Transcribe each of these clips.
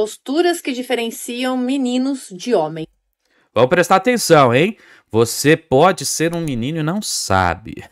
Posturas que diferenciam meninos de homens. Vamos prestar atenção, hein? Você pode ser um menino e não sabe.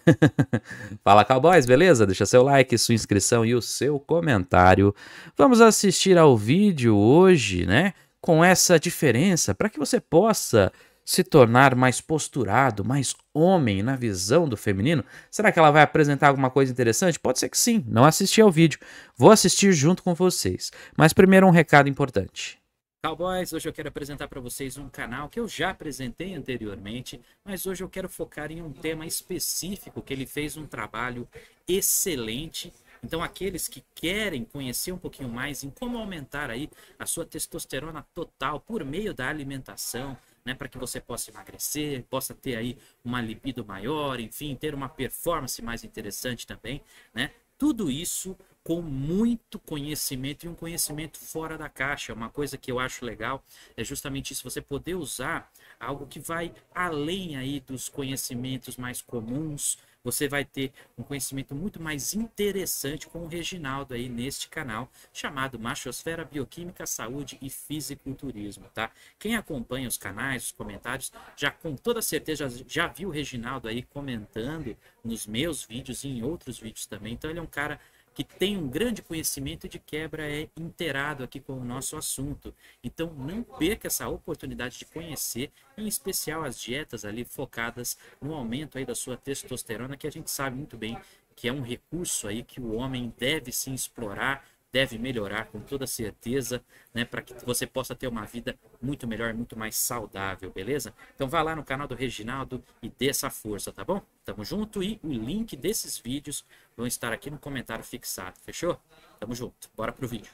Fala, cowboys, beleza? Deixa seu like, sua inscrição e o seu comentário. Vamos assistir ao vídeo hoje, né? Com essa diferença, para que você possa se tornar mais posturado, mais homem na visão do feminino? Será que ela vai apresentar alguma coisa interessante? Pode ser que sim, não assisti ao vídeo. Vou assistir junto com vocês. Mas primeiro um recado importante. Cowboys, hoje eu quero apresentar para vocês um canal que eu já apresentei anteriormente, mas hoje eu quero focar em um tema específico que ele fez um trabalho excelente então, aqueles que querem conhecer um pouquinho mais em como aumentar aí a sua testosterona total por meio da alimentação, né, para que você possa emagrecer, possa ter aí uma libido maior, enfim, ter uma performance mais interessante também, né? Tudo isso com muito conhecimento e um conhecimento fora da caixa. Uma coisa que eu acho legal é justamente isso, você poder usar algo que vai além aí dos conhecimentos mais comuns, você vai ter um conhecimento muito mais interessante com o Reginaldo aí neste canal, chamado Machosfera Bioquímica, Saúde e Fisiculturismo, tá? Quem acompanha os canais, os comentários, já com toda certeza já, viu o Reginaldo aí comentando nos meus vídeos e em outros vídeos também. Então ele é um cara que tem um grande conhecimento de quebra é inteirado aqui com o nosso assunto. Então não perca essa oportunidade de conhecer, em especial as dietas ali focadas no aumento aí da sua testosterona, que a gente sabe muito bem que é um recurso aí que o homem deve se explorar deve melhorar com toda certeza, né, para que você possa ter uma vida muito melhor, muito mais saudável, beleza? Então vá lá no canal do Reginaldo e dê essa força, tá bom? Tamo junto e o link desses vídeos vão estar aqui no comentário fixado, fechou? Tamo junto. Bora pro vídeo.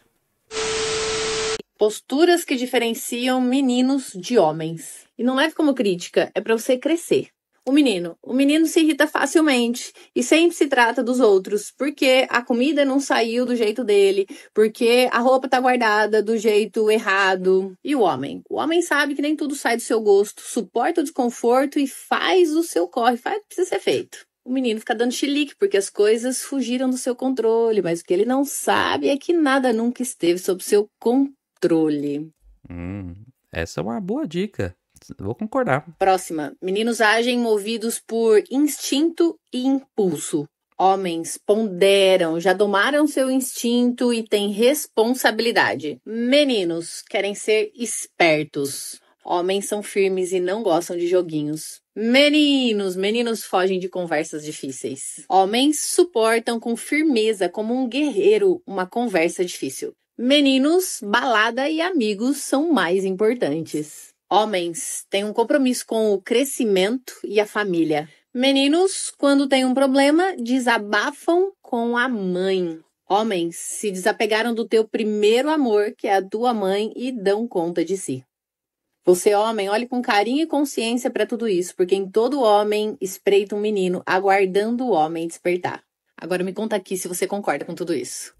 Posturas que diferenciam meninos de homens. E não leve é como crítica, é para você crescer o menino. O menino se irrita facilmente e sempre se trata dos outros, porque a comida não saiu do jeito dele, porque a roupa tá guardada do jeito errado. E o homem? O homem sabe que nem tudo sai do seu gosto, suporta o desconforto e faz o seu corre, faz o que precisa ser feito o menino fica dando chilique, porque as coisas fugiram do seu controle, mas o que ele não sabe é que nada nunca esteve sob seu controle. Hum, essa é uma boa dica. Vou concordar. Próxima. Meninos agem movidos por instinto e impulso. Homens ponderam, já domaram seu instinto e têm responsabilidade. Meninos querem ser espertos. Homens são firmes e não gostam de joguinhos. Meninos, meninos fogem de conversas difíceis. Homens suportam com firmeza, como um guerreiro, uma conversa difícil. Meninos, balada e amigos são mais importantes. Homens têm um compromisso com o crescimento e a família. Meninos, quando têm um problema, desabafam com a mãe. Homens se desapegaram do teu primeiro amor, que é a tua mãe, e dão conta de si. Você, homem, olhe com carinho e consciência para tudo isso, porque em todo homem espreita um menino aguardando o homem despertar. Agora me conta aqui se você concorda com tudo isso.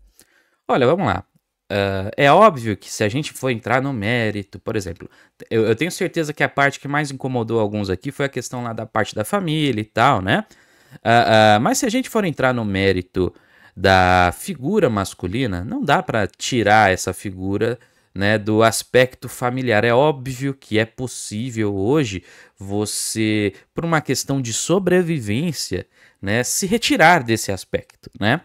Olha, vamos lá. Uh, é óbvio que se a gente for entrar no mérito, por exemplo, eu, eu, tenho certeza que a parte que mais incomodou alguns aqui foi a questão lá da parte da família e tal, né? Uh, uh, mas se a gente for entrar no mérito da figura masculina, não dá para tirar essa figura né, do aspecto familiar. É óbvio que é possível hoje você, por uma questão de sobrevivência, né, se retirar desse aspecto, né?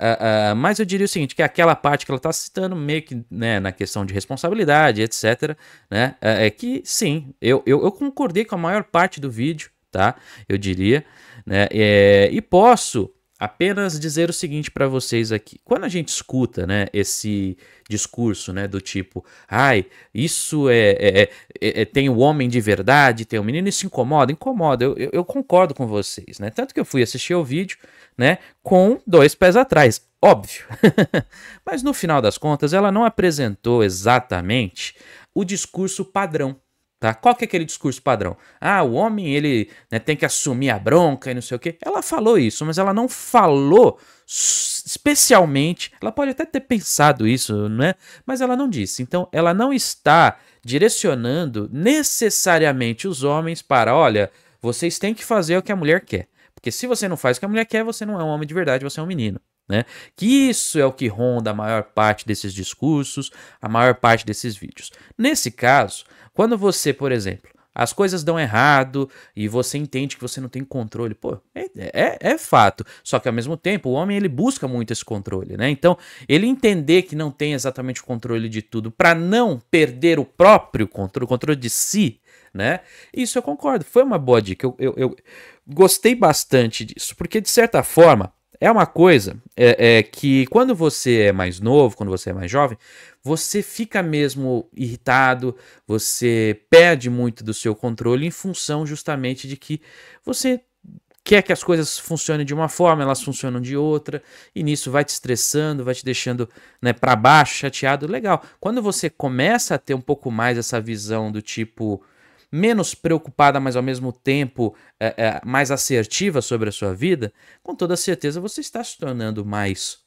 Uh, uh, mas eu diria o seguinte, que é aquela parte que ela está citando, meio que né, na questão de responsabilidade, etc., né, é, é que sim, eu, eu, eu, concordei com a maior parte do vídeo, tá? Eu diria, né, é, e posso apenas dizer o seguinte para vocês aqui. Quando a gente escuta, né, esse discurso, né, do tipo, ai, isso é, é, é, é tem o homem de verdade, tem o menino, isso incomoda, incomoda. Eu, eu, eu, concordo com vocês, né? Tanto que eu fui assistir o vídeo, né, com dois pés atrás, óbvio. Mas no final das contas, ela não apresentou exatamente o discurso padrão Tá? Qual que é aquele discurso padrão? Ah, o homem ele né, tem que assumir a bronca e não sei o quê. Ela falou isso, mas ela não falou especialmente. Ela pode até ter pensado isso, né? Mas ela não disse. Então, ela não está direcionando necessariamente os homens para, olha, vocês têm que fazer o que a mulher quer. Porque se você não faz o que a mulher quer, você não é um homem de verdade, você é um menino. Né? Que isso é o que ronda a maior parte desses discursos, a maior parte desses vídeos. Nesse caso, quando você, por exemplo, as coisas dão errado e você entende que você não tem controle. Pô, é, é, é, fato. Só que ao mesmo tempo, o homem ele busca muito esse controle, né? Então, ele entender que não tem exatamente o controle de tudo para não perder o próprio controle, o controle de si, né? Isso eu concordo. Foi uma boa dica. Eu, eu, eu gostei bastante disso, porque de certa forma é uma coisa é, é, que quando você é mais novo, quando você é mais jovem, você fica mesmo irritado, você perde muito do seu controle em função justamente de que você quer que as coisas funcionem de uma forma, elas funcionam de outra, e nisso vai te estressando, vai te deixando né, para baixo, chateado. Legal. Quando você começa a ter um pouco mais essa visão do tipo menos preocupada, mas ao mesmo tempo é, é, mais assertiva sobre a sua vida, com toda certeza você está se tornando mais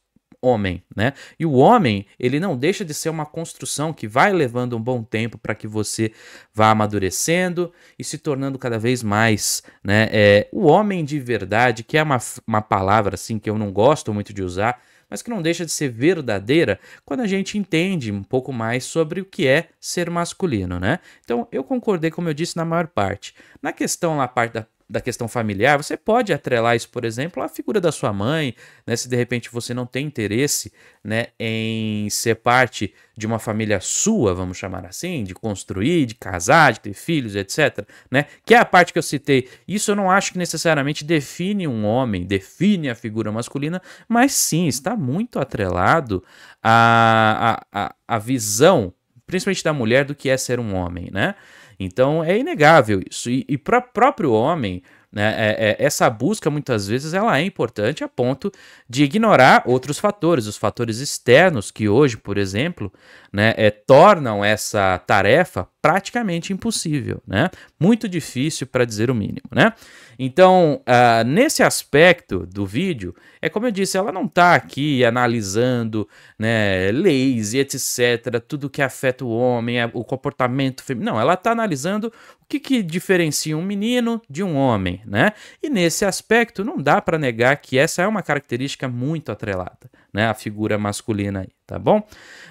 homem, né? E o homem, ele não deixa de ser uma construção que vai levando um bom tempo para que você vá amadurecendo e se tornando cada vez mais, né? É, o homem de verdade, que é uma, uma palavra assim que eu não gosto muito de usar, mas que não deixa de ser verdadeira quando a gente entende um pouco mais sobre o que é ser masculino, né? Então eu concordei, como eu disse, na maior parte. Na questão lá parte da da questão familiar, você pode atrelar isso, por exemplo, à figura da sua mãe, né? Se de repente você não tem interesse, né, em ser parte de uma família sua, vamos chamar assim, de construir, de casar, de ter filhos, etc, né? Que é a parte que eu citei. Isso eu não acho que necessariamente define um homem, define a figura masculina, mas sim, está muito atrelado à, à, à visão, principalmente da mulher, do que é ser um homem, né? Então é inegável isso. E, e para o próprio homem, né, é, é, essa busca muitas vezes ela é importante a ponto de ignorar outros fatores, os fatores externos que hoje, por exemplo, né, é, tornam essa tarefa praticamente impossível, né? Muito difícil para dizer o mínimo, né? Então, uh, nesse aspecto do vídeo, é como eu disse, ela não está aqui analisando né, leis e etc., tudo que afeta o homem, o comportamento feminino. Não, ela está analisando o que, que diferencia um menino de um homem, né? E nesse aspecto, não dá para negar que essa é uma característica muito atrelada né, a figura masculina aí, tá bom?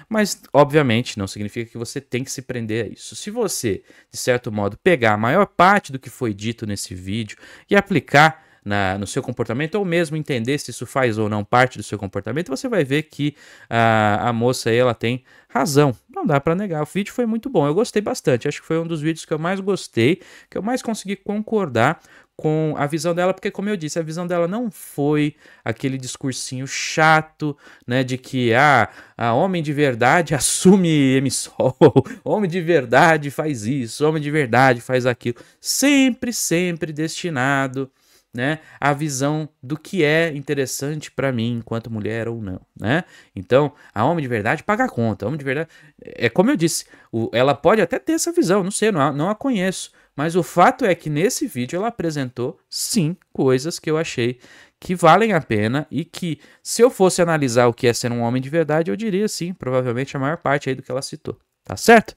Mas, obviamente, não significa que você tem que se prender a isso. Se você, de certo modo, pegar a maior parte do que foi dito nesse vídeo e aplicar na, no seu comportamento, ou mesmo entender se isso faz ou não parte do seu comportamento, você vai ver que a, a moça aí, ela tem razão. Não dá para negar. O vídeo foi muito bom. Eu gostei bastante. Acho que foi um dos vídeos que eu mais gostei, que eu mais consegui concordar com a visão dela, porque como eu disse, a visão dela não foi aquele discursinho chato, né, de que ah, a homem de verdade assume emissor, homem de verdade faz isso, homem de verdade faz aquilo, sempre, sempre destinado né, a visão do que é interessante para mim enquanto mulher ou não, né? Então, a homem de verdade paga a conta, a homem de verdade é como eu disse, o, ela pode até ter essa visão, não sei, não a, não a conheço, mas o fato é que nesse vídeo ela apresentou sim coisas que eu achei que valem a pena e que se eu fosse analisar o que é ser um homem de verdade, eu diria sim, provavelmente a maior parte aí do que ela citou, tá certo?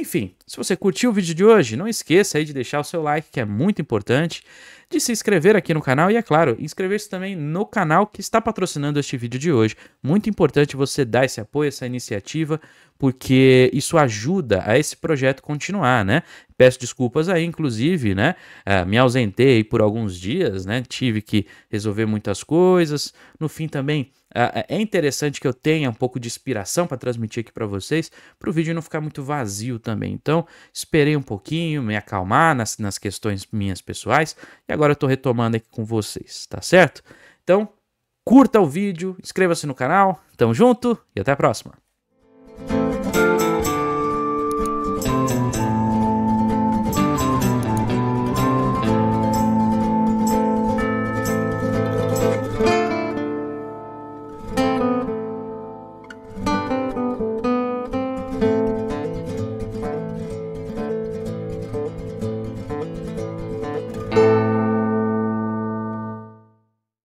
Enfim, se você curtiu o vídeo de hoje, não esqueça aí de deixar o seu like, que é muito importante, de se inscrever aqui no canal e, é claro, inscrever-se também no canal que está patrocinando este vídeo de hoje. Muito importante você dar esse apoio, essa iniciativa, porque isso ajuda a esse projeto continuar, né? Peço desculpas aí, inclusive, né? Eh, me ausentei por alguns dias, né? Tive que resolver muitas coisas. No fim também eh, eh, é interessante que eu tenha um pouco de inspiração para transmitir aqui para vocês, para o vídeo não ficar muito vazio também. Então, esperei um pouquinho, me acalmar nas, nas questões minhas pessoais e agora eu estou retomando aqui com vocês, tá certo? Então, curta o vídeo, inscreva-se no canal, tamo junto e até a próxima!